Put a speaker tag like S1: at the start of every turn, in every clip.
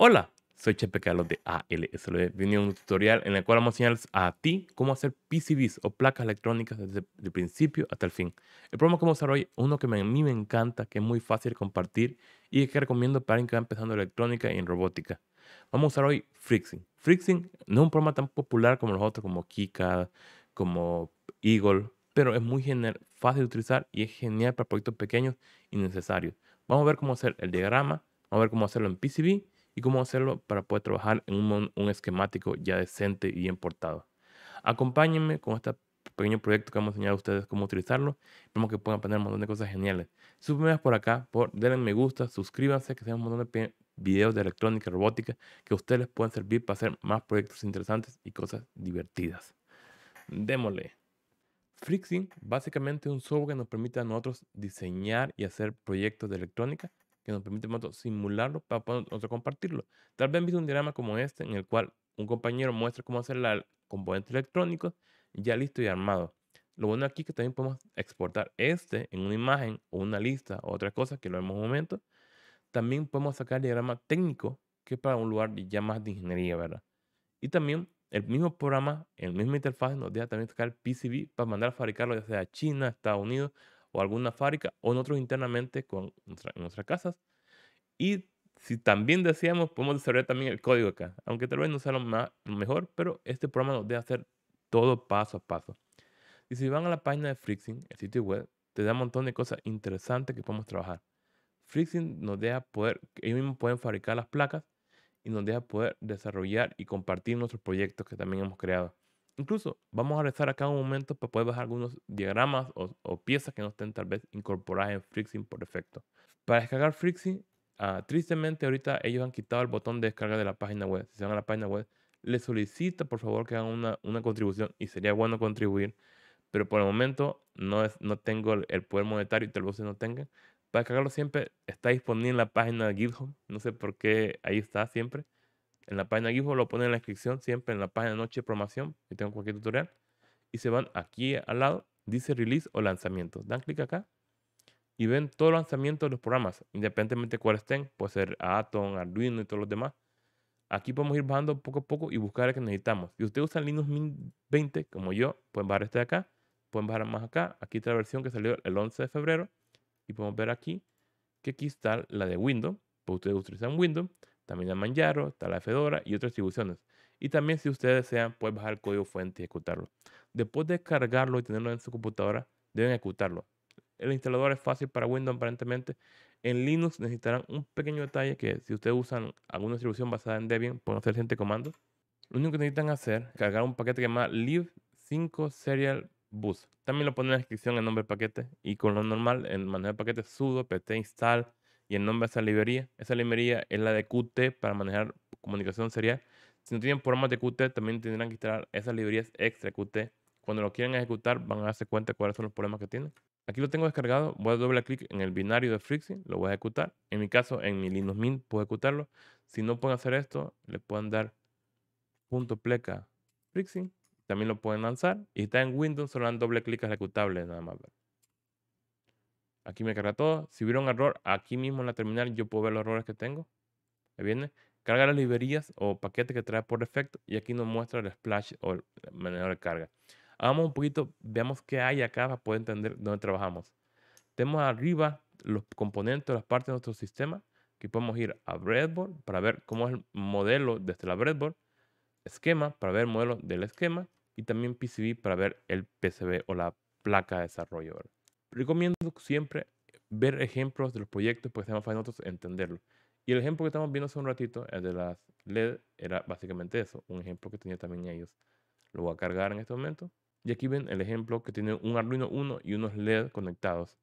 S1: Hola, soy Chepe Carlos de ALSL. Vine a un tutorial en el cual vamos a enseñarles a ti cómo hacer PCBs o placas electrónicas desde el principio hasta el fin. El programa que vamos a usar hoy es uno que a mí me encanta, que es muy fácil de compartir y que recomiendo para alguien que va empezando electrónica y en robótica. Vamos a usar hoy Frixing. Frixing no es un programa tan popular como los otros, como Kika, como Eagle, pero es muy fácil de utilizar y es genial para proyectos pequeños y necesarios. Vamos a ver cómo hacer el diagrama, vamos a ver cómo hacerlo en PCB y cómo hacerlo para poder trabajar en un, esquemático ya decente y bien portado. Acompáñenme con este pequeño proyecto que vamos a enseñar a ustedes cómo utilizarlo. Vemos que puedan aprender un montón de cosas geniales. Si por acá, por denle me gusta, suscríbanse, que sean un montón de videos de electrónica y robótica que a ustedes les pueden servir para hacer más proyectos interesantes y cosas divertidas. Démosle. Frixing básicamente es un software que nos permite a nosotros diseñar y hacer proyectos de electrónica que nos permite simularlo para poder nosotros compartirlo. Tal vez han visto un diagrama como este en el cual un compañero muestra cómo hacer el componente electrónico ya listo y armado. Lo bueno aquí es que también podemos exportar este en una imagen o una lista o otras cosas que lo vemos en un momento. También podemos sacar el diagrama técnico que es para un lugar ya más de ingeniería, ¿verdad? Y también el mismo programa, el mismo interfaz nos deja también sacar PCB para mandar a fabricarlo ya sea a China, Estados Unidos alguna fábrica o nosotros internamente con nuestras casas. Y si también deseamos, podemos desarrollar también el código acá, aunque tal vez no sea lo, más, mejor, pero este programa nos deja hacer todo paso a paso. Y si van a la página de Frixing, el sitio web, te da un montón de cosas interesantes que podemos trabajar. Frixing nos deja poder, ellos mismos pueden fabricar las placas y nos deja poder desarrollar y compartir nuestros proyectos que también hemos creado. Incluso vamos a rezar acá un momento para pues, poder bajar algunos diagramas o, piezas que no estén tal vez incorporadas en Frixing por defecto. Para descargar Frixing, ah, tristemente ahorita ellos han quitado el botón de descarga de la página web. Si se van a la página web, les solicita por favor que hagan una, contribución y sería bueno contribuir. Pero por el momento no, no tengo el, poder monetario y tal vez no tengan. Para descargarlo siempre está disponible en la página de GitHub. No sé por qué ahí está siempre en la página de lo ponen en la descripción, siempre en la página Noche de Promoción, que tengo cualquier tutorial. Y se van aquí al lado, dice Release o Lanzamiento. Dan clic acá y ven todo los lanzamientos de los programas, independientemente de cuáles estén. Puede ser Atom, Arduino y todos los demás. Aquí podemos ir bajando poco a poco y buscar el que necesitamos. Si usted usa Linux Mint 20, como yo, pueden bajar este de acá, pueden bajar más acá. Aquí está la versión que salió el 11 de febrero. Y podemos ver aquí que aquí está la de Windows. Pues ustedes utilizan Windows también la Manjaro, está Fedora y otras distribuciones. Y también si ustedes desean, pueden bajar el código fuente y ejecutarlo. Después de cargarlo y tenerlo en su computadora, deben ejecutarlo. El instalador es fácil para Windows aparentemente. En Linux necesitarán un pequeño detalle que si ustedes usan alguna distribución basada en Debian, pueden hacer siguiente comando. Lo único que necesitan hacer es cargar un paquete que se llama lib5 serial bus. También lo ponen en la descripción el nombre del paquete y con lo normal, en manual de paquete sudo pt install y el nombre de esa librería. Esa librería es la de Qt para manejar comunicación serial. Si no tienen programas de Qt, también tendrán que instalar esas librerías extra Qt. Cuando lo quieran ejecutar, van a darse cuenta cuáles son los problemas que tienen. Aquí lo tengo descargado, voy a doble clic en el binario de Frixing. lo voy a ejecutar. En mi caso, en mi Linux Mint puedo ejecutarlo. Si no pueden hacer esto, le pueden dar punto pleca Frixi. También lo pueden lanzar. Y está en Windows, solo dan doble clic ejecutable nada más. Aquí me carga todo. Si hubiera un error, aquí mismo en la terminal yo puedo ver los errores que tengo. Ahí viene. Carga las librerías o paquetes que trae por defecto y aquí nos muestra el splash o el manejo de carga. Hagamos un poquito, veamos qué hay acá para poder entender dónde trabajamos. Tenemos arriba los componentes, las partes de nuestro sistema. Aquí podemos ir a breadboard para ver cómo es el modelo desde este la breadboard. Esquema para ver el modelo del esquema. Y también PCB para ver el PCB o la placa de desarrollo recomiendo siempre ver ejemplos de los proyectos pues, porque más fácil nosotros entenderlo. Y el ejemplo que estamos viendo hace un ratito, el de las LED, era básicamente eso, un ejemplo que tenía también ellos. Lo voy a cargar en este momento. Y aquí ven el ejemplo que tiene un Arduino 1 y unos LED conectados.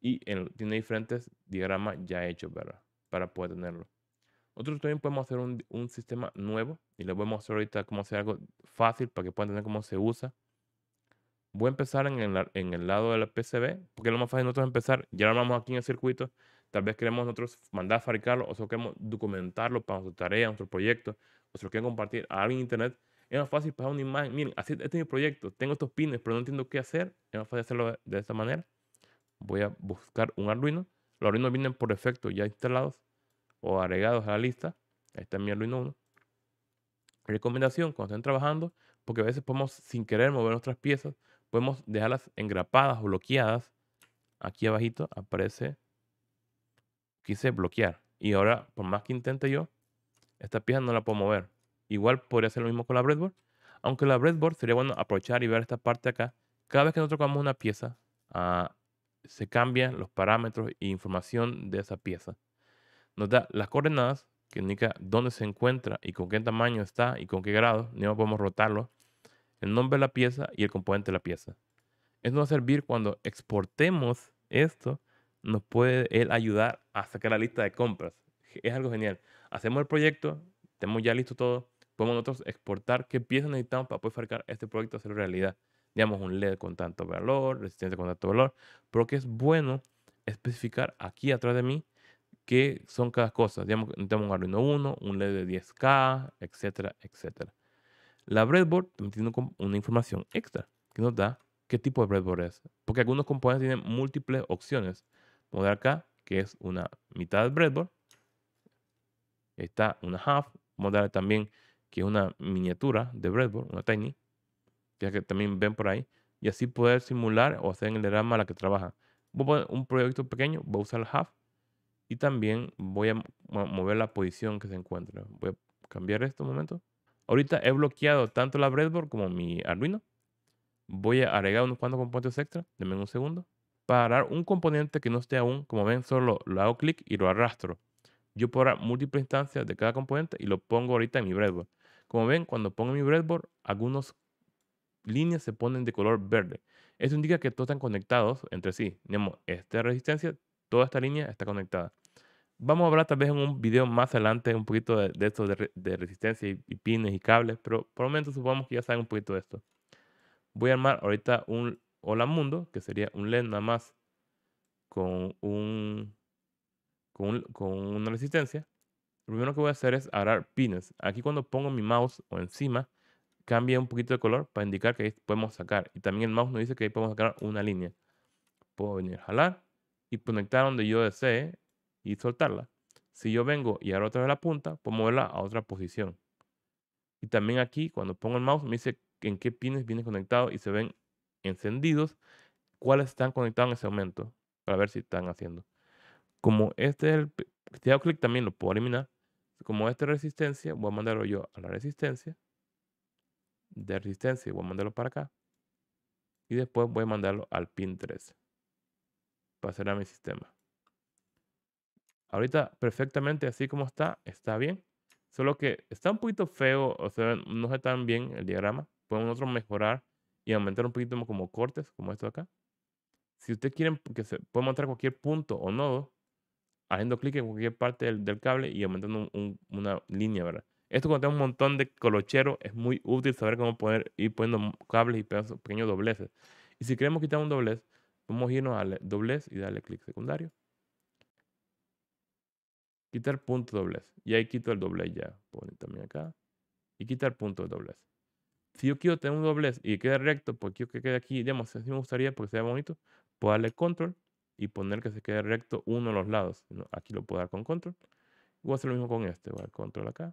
S1: Y tiene diferentes diagramas ya hechos ¿verdad? para poder tenerlo. Nosotros también podemos hacer un, un sistema nuevo y les voy a mostrar ahorita cómo hacer algo fácil para que puedan tener cómo se usa voy a empezar en el, lado del PCB, porque es lo más fácil nosotros empezar, ya lo armamos aquí en el circuito, tal vez queremos nosotros mandar a fabricarlo, o solo queremos documentarlo para nuestra tarea, nuestro proyecto, o lo quieren compartir a alguien en internet, es más fácil para una imagen, miren, así, este es mi proyecto, tengo estos pines, pero no entiendo qué hacer, es más fácil hacerlo de, esta manera, voy a buscar un Arduino, los Arduinos vienen por defecto ya instalados o agregados a la lista, ahí está mi Arduino 1, recomendación cuando estén trabajando, porque a veces podemos sin querer mover nuestras piezas podemos dejarlas engrapadas o bloqueadas. Aquí abajito aparece, quise bloquear. Y ahora, por más que intente yo, esta pieza no la puedo mover. Igual podría hacer lo mismo con la breadboard. Aunque la breadboard sería bueno aprovechar y ver esta parte acá. Cada vez que nosotros tocamos una pieza, ah, se cambian los parámetros e información de esa pieza. Nos da las coordenadas, que indica dónde se encuentra y con qué tamaño está y con qué grado. No podemos rotarlo el nombre de la pieza y el componente de la pieza. Esto nos va a servir cuando exportemos esto, nos puede él ayudar a sacar la lista de compras. Es algo genial. Hacemos el proyecto, tenemos ya listo todo, podemos nosotros exportar qué piezas necesitamos para poder fabricar este proyecto, a ser realidad. Digamos, un LED con tanto valor, resistencia con tanto valor, pero que es bueno especificar aquí atrás de mí qué son cada cosa. Digamos, tenemos un Arduino 1, un LED de 10K, etcétera, etcétera. La breadboard también tiene una información extra que nos da qué tipo de breadboard es. Porque algunos componentes tienen múltiples opciones. Vamos acá que es una mitad de breadboard. Está una half. Vamos también que es una miniatura de breadboard, una tiny, Ya que también ven por ahí. Y así poder simular o hacer en el diagrama la que trabaja. Voy a poner un proyecto pequeño, voy a usar la half. Y también voy a mover la posición que se encuentra. Voy a cambiar esto un momento. Ahorita he bloqueado tanto la breadboard como mi Arduino. Voy a agregar unos cuantos componentes extra. Denme un segundo. Para dar un componente que no esté aún, como ven, solo lo hago clic y lo arrastro. Yo puedo dar múltiples instancias de cada componente y lo pongo ahorita en mi breadboard. Como ven, cuando pongo mi breadboard, algunas líneas se ponen de color verde. Esto indica que todos están conectados entre sí. Tenemos esta resistencia, toda esta línea está conectada vamos a hablar tal vez en un video más adelante un poquito de, esto de, resistencia y, pines y cables, pero por el momento supongamos que ya saben un poquito de esto. Voy a armar ahorita un hola mundo, que sería un LED nada más con un, con, una resistencia. Lo primero que voy a hacer es agarrar pines. Aquí cuando pongo mi mouse o encima, cambia un poquito de color para indicar que ahí podemos sacar. Y también el mouse nos dice que ahí podemos sacar una línea. Puedo venir a jalar y conectar donde yo desee y soltarla. Si yo vengo y ahora otra vez la punta, puedo moverla a otra posición. Y también aquí, cuando pongo el mouse, me dice en qué pines viene conectado y se ven encendidos cuáles están conectados en ese momento para ver si están haciendo. Como este el, si hago clic también lo puedo eliminar. Como esta resistencia, voy a mandarlo yo a la resistencia. De resistencia, voy a mandarlo para acá. Y después voy a mandarlo al pin 3 para a mi sistema. Ahorita perfectamente así como está, está bien. Solo que está un poquito feo, o sea, no está tan bien el diagrama. Podemos nosotros mejorar y aumentar un poquito como cortes, como esto de acá. Si ustedes quieren que se pueda mostrar cualquier punto o nodo, haciendo clic en cualquier parte del, del cable y aumentando una línea, ¿verdad? Esto cuando tenemos un montón de colochero es muy útil saber cómo poder ir poniendo cables y pequeños dobleces. Y si queremos quitar un doblez, podemos irnos al doblez y darle clic secundario. Quitar punto doblez. Y ahí quito el doblez ya. Pone también acá. Y quitar punto doblez. Si yo quiero tener un doblez y queda recto, porque quiero que quede aquí, digamos, si me gustaría porque sea bonito, puedo darle control y poner que se quede recto uno de los lados. Aquí lo puedo dar con control. Voy a hacer lo mismo con este. Voy a dar control acá.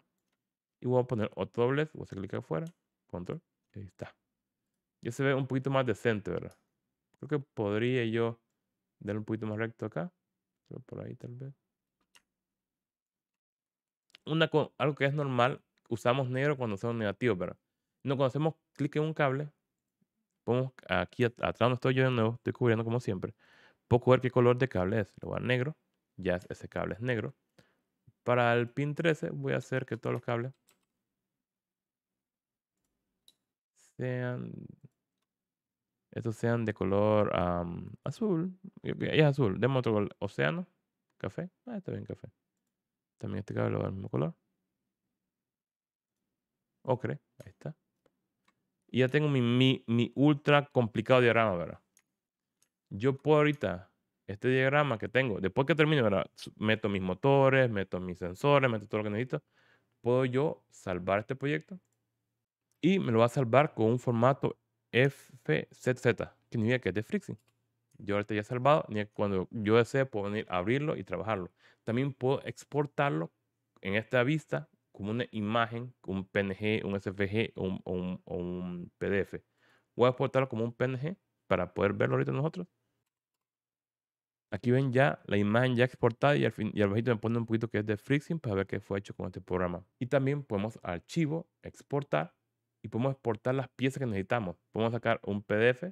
S1: Y voy a poner otro doblez. Voy a hacer clic afuera. Control. ahí está. Ya se ve un poquito más decente, ¿verdad? Creo que podría yo dar un poquito más recto acá. Por ahí tal vez algo que es normal, usamos negro cuando son negativos, pero No, cuando hacemos clic en un cable, ponemos aquí atrás no estoy yo de nuevo, estoy cubriendo como siempre, puedo ver qué color de cable es. lo voy a negro, ya ese cable es negro. Para el pin 13 voy a hacer que todos los cables sean estos sean de color azul. Es azul. Demos otro Océano. Café. Ah, está bien, café. También este cable va al mismo color. Ocre, ahí está. Y ya tengo mi, ultra complicado diagrama, ¿verdad? Yo puedo ahorita, este diagrama que tengo, después que termine, ¿verdad? Meto mis motores, meto mis sensores, meto todo lo que necesito. Puedo yo salvar este proyecto y me lo va a salvar con un formato FZZ, que significa que es de Frixing yo ahorita ya he salvado, ni cuando yo desee puedo venir a abrirlo y trabajarlo. También puedo exportarlo en esta vista como una imagen, un PNG, un SVG o un, PDF. Voy a exportarlo como un PNG para poder verlo ahorita nosotros. Aquí ven ya la imagen ya exportada y al, y bajito me pone un poquito que es de frixing para ver qué fue hecho con este programa. Y también podemos archivo, exportar y podemos exportar las piezas que necesitamos. Podemos sacar un PDF,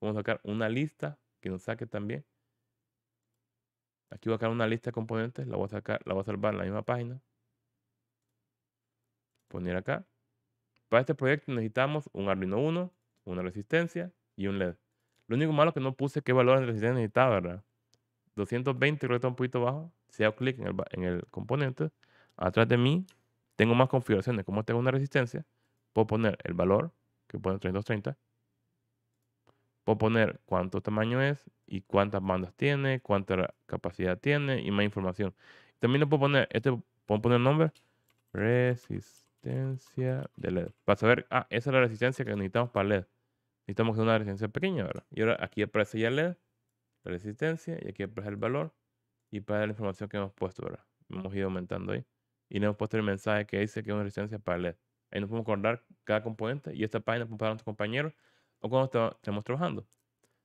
S1: podemos sacar una lista, que nos saque también. Aquí va a crear una lista de componentes, la voy a sacar, la a salvar en la misma página. Poner acá. Para este proyecto necesitamos un Arduino 1, una resistencia y un LED. Lo único malo que no puse qué valor de resistencia necesitaba, ¿verdad? 220, creo que está un poquito bajo. Si hago clic en el, en el componente, atrás de mí tengo más configuraciones. Como tengo una resistencia, puedo poner el valor, que pone 330, puedo poner cuánto tamaño es y cuántas bandas tiene, cuánta capacidad tiene y más información. También le puedo poner, este, puedo poner el nombre, resistencia de LED. Para saber, ah, esa es la resistencia que necesitamos para LED. Necesitamos una resistencia pequeña, ¿verdad? Y ahora aquí aparece ya LED, la resistencia, y aquí aparece el valor, y para la información que hemos puesto, ¿verdad? Hemos ido aumentando ahí. Y le hemos puesto el mensaje que dice que es una resistencia para LED. Ahí nos podemos acordar cada componente y esta página para nuestros compañeros o cuando estemos trabajando.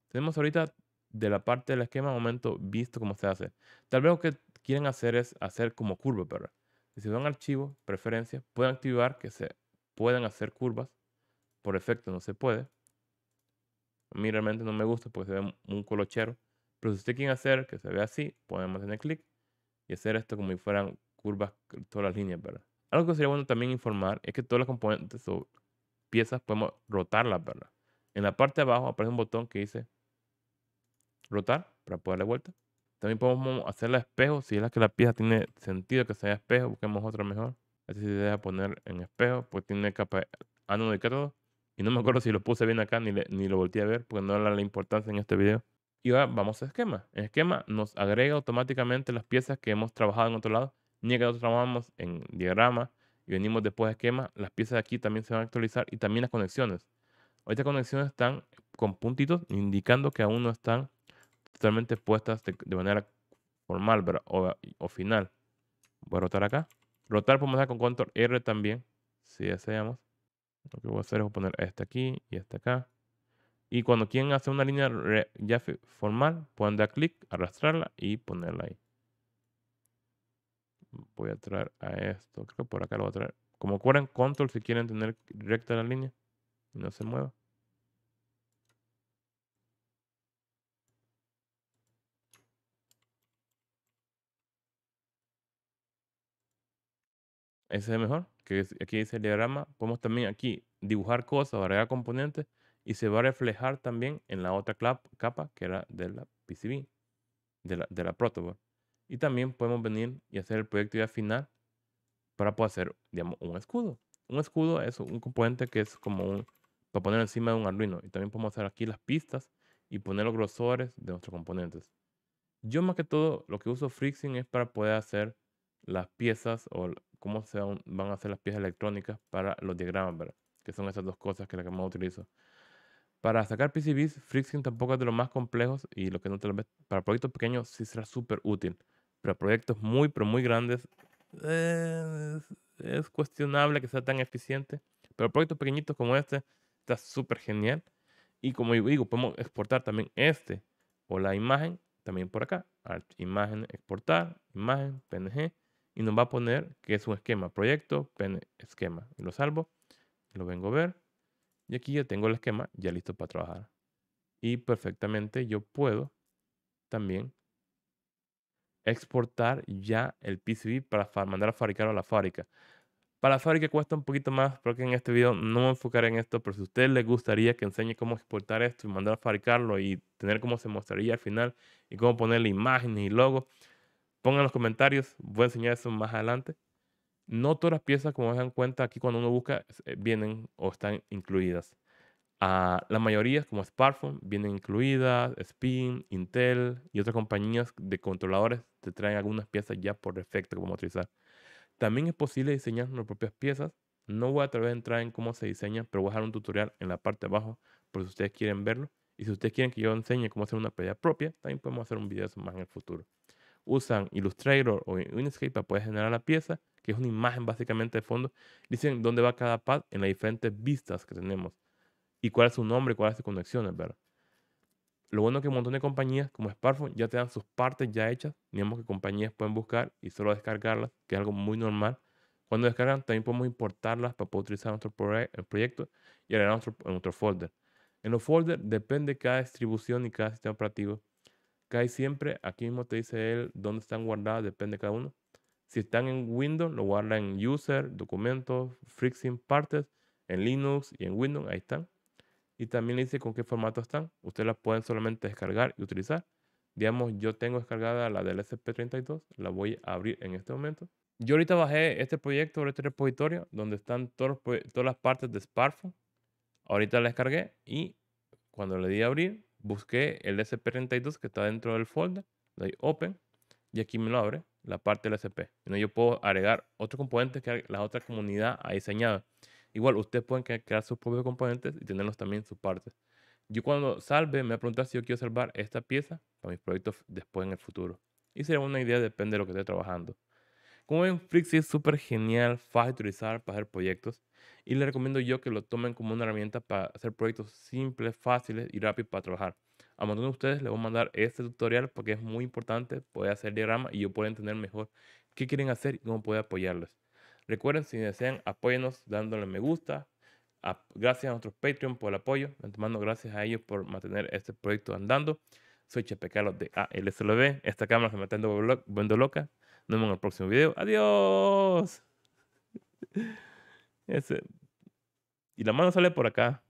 S1: Tenemos ahorita de la parte del esquema momento visto cómo se hace. Tal vez lo que quieren hacer es hacer como curva, pero si van a archivos, preferencias, pueden activar que se puedan hacer curvas. Por efecto no se puede. A mí realmente no me gusta porque se ve un colochero. Pero si usted quiere hacer que se vea así, podemos hacer clic y hacer esto como si fueran curvas todas las líneas, ¿verdad? Algo que sería bueno también informar es que todas las componentes o piezas podemos rotarlas, ¿verdad? En la parte de abajo aparece un botón que dice rotar para poder darle vuelta. También podemos hacerla espejo. Si es la que la pieza tiene sentido que sea espejo, busquemos otra mejor. Esta idea se deja poner en espejo, pues tiene capa ánodo ah, y cátodo. Y no me acuerdo si lo puse bien acá ni, ni lo volteé a ver porque no era la importancia en este video. Y ahora vamos a esquema. En esquema nos agrega automáticamente las piezas que hemos trabajado en otro lado. Ni que nosotros trabajamos en diagrama y venimos después de esquema, las piezas de aquí también se van a actualizar y también las conexiones. Estas conexiones están con puntitos indicando que aún no están totalmente puestas de, manera formal o, final. Voy a rotar acá. Rotar podemos hacer con control R también, si deseamos. Lo que voy a hacer es poner este aquí y este acá. Y cuando quieren hacer una línea ya formal, pueden dar clic, arrastrarla y ponerla ahí. Voy a traer a esto. Creo que por acá lo voy a traer. Como ocurren control si quieren tener recta la línea y no se mueva. Ese es mejor. Que aquí dice el diagrama. Podemos también aquí dibujar cosas, agregar componentes y se va a reflejar también en la otra capa que era de la PCB, de la, de protoboard. Pues. Y también podemos venir y hacer el proyecto ya final para poder hacer, digamos, un escudo. Un escudo es un componente que es como un, para poner encima de un Arduino. Y también podemos hacer aquí las pistas y poner los grosores de nuestros componentes. Yo más que todo lo que uso frixing es para poder hacer las piezas o cómo se van a hacer las piezas electrónicas para los diagramas, Que son esas dos cosas que la que más utilizo. Para sacar PCBs, Friction tampoco es de los más complejos y lo que no te lo ves, para proyectos pequeños sí será súper útil. pero proyectos muy, pero muy grandes, es, eh, es, cuestionable que sea tan eficiente. Pero proyectos pequeñitos como este, está súper genial. Y como digo, podemos exportar también este o la imagen, también por acá. Imagen, exportar, imagen, PNG y nos va a poner que es un esquema, proyecto, pen, esquema. lo salvo, lo vengo a ver y aquí ya tengo el esquema ya listo para trabajar. Y perfectamente yo puedo también exportar ya el PCB para mandar a fabricarlo a la fábrica. Para la fábrica cuesta un poquito más, porque en este video no me enfocaré en esto, pero si a ustedes les gustaría que enseñe cómo exportar esto y mandar a fabricarlo y tener cómo se mostraría al final y cómo ponerle imágenes y logos, Pongan los comentarios, voy a enseñar eso más adelante. No todas las piezas, como se dan cuenta aquí cuando uno busca, eh, vienen o están incluidas. Las ah, la mayoría, como smartphone vienen incluidas, Spin, Intel y otras compañías de controladores te traen algunas piezas ya por defecto como utilizar. También es posible diseñar nuestras propias piezas. No voy a través de entrar en cómo se diseña, pero voy a dejar un tutorial en la parte de abajo por si ustedes quieren verlo. Y si ustedes quieren que yo enseñe cómo hacer una pieza propia, también podemos hacer un video más en el futuro usan Illustrator o Inkscape para poder generar la pieza, que es una imagen básicamente de fondo. Dicen dónde va cada pad en las diferentes vistas que tenemos y cuál es su nombre, y cuáles sus conexiones, ¿verdad? Lo bueno es que un montón de compañías como Sparkfun ya te dan sus partes ya hechas. Digamos que compañías pueden buscar y solo descargarlas, que es algo muy normal. Cuando descargan, también podemos importarlas para poder utilizar nuestro proyecto y agregar en nuestro folder. En los folders depende cada distribución y cada sistema operativo cae siempre. Aquí mismo te dice él dónde están guardadas, depende de cada uno. Si están en Windows, lo guarda en User, Documentos, Fixing, Partes, en Linux y en Windows, ahí están. Y también le dice con qué formato están. Ustedes las pueden solamente descargar y utilizar. Digamos, yo tengo descargada la del SP32, la voy a abrir en este momento. Yo ahorita bajé este proyecto, este repositorio, donde están todas las partes de Sparkfun. Ahorita la descargué y cuando le di a abrir, busqué el SP32 que está dentro del folder, le doy Open y aquí me lo abre la parte del SP. Yo puedo agregar otros componentes que la otra comunidad ha diseñado. Igual, ustedes pueden crear sus propios componentes y tenerlos también en sus partes. Yo cuando salve, me voy a si yo quiero salvar esta pieza para mis proyectos después en el futuro. Y será una idea, depende de lo que esté trabajando. Como ven, Flixi es súper genial, fácil de utilizar para hacer proyectos y les recomiendo yo que lo tomen como una herramienta para hacer proyectos simples, fáciles y rápidos para trabajar. A montón de ustedes les voy a mandar este tutorial porque es muy importante poder hacer diagrama y yo pueda entender mejor qué quieren hacer y cómo puedo apoyarlos. Recuerden, si desean, apóyenos dándole me gusta. Gracias a nuestros Patreon por el apoyo. Les mando gracias a ellos por mantener este proyecto andando. Soy Chepe Carlos de ALSLB. Esta cámara se me está cuando loca nos vemos en el próximo video. Adiós. Y la mano sale por acá.